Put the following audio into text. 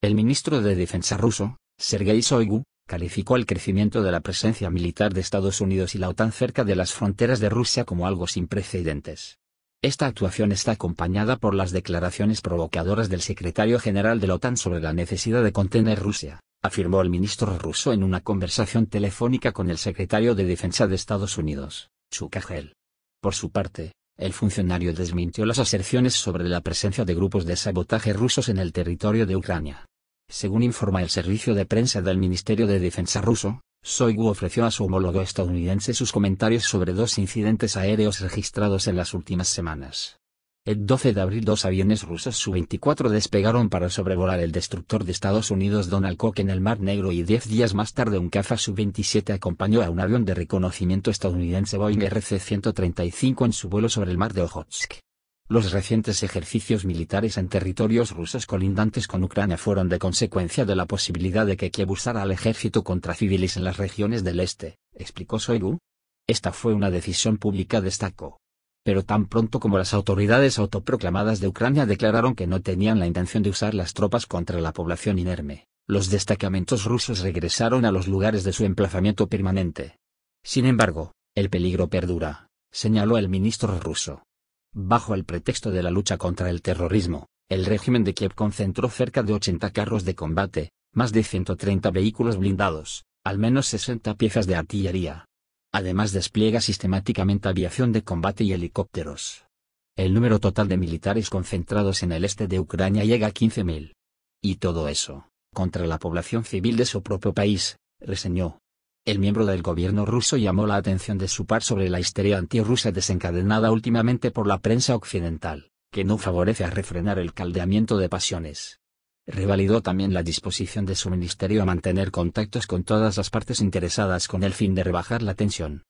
El ministro de Defensa ruso, Sergei Shoigu, calificó el crecimiento de la presencia militar de Estados Unidos y la OTAN cerca de las fronteras de Rusia como algo sin precedentes. Esta actuación está acompañada por las declaraciones provocadoras del secretario general de la OTAN sobre la necesidad de contener Rusia, afirmó el ministro ruso en una conversación telefónica con el secretario de Defensa de Estados Unidos, Chukagel. Por su parte, el funcionario desmintió las aserciones sobre la presencia de grupos de sabotaje rusos en el territorio de Ucrania. Según informa el servicio de prensa del Ministerio de Defensa ruso, Soygu ofreció a su homólogo estadounidense sus comentarios sobre dos incidentes aéreos registrados en las últimas semanas. El 12 de abril dos aviones rusos Su-24 despegaron para sobrevolar el destructor de Estados Unidos Donald Koch en el Mar Negro y diez días más tarde un caza Su-27 acompañó a un avión de reconocimiento estadounidense Boeing RC-135 en su vuelo sobre el mar de Ojotsk. Los recientes ejercicios militares en territorios rusos colindantes con Ucrania fueron de consecuencia de la posibilidad de que Kiev usara al ejército contra civiles en las regiones del este, explicó Soigu. Esta fue una decisión pública, destacó. Pero tan pronto como las autoridades autoproclamadas de Ucrania declararon que no tenían la intención de usar las tropas contra la población inerme, los destacamentos rusos regresaron a los lugares de su emplazamiento permanente. Sin embargo, el peligro perdura, señaló el ministro ruso. Bajo el pretexto de la lucha contra el terrorismo, el régimen de Kiev concentró cerca de 80 carros de combate, más de 130 vehículos blindados, al menos 60 piezas de artillería. Además despliega sistemáticamente aviación de combate y helicópteros. El número total de militares concentrados en el este de Ucrania llega a 15.000. Y todo eso, contra la población civil de su propio país, reseñó. El miembro del gobierno ruso llamó la atención de su par sobre la histeria antirrusa desencadenada últimamente por la prensa occidental, que no favorece a refrenar el caldeamiento de pasiones. Revalidó también la disposición de su ministerio a mantener contactos con todas las partes interesadas con el fin de rebajar la tensión.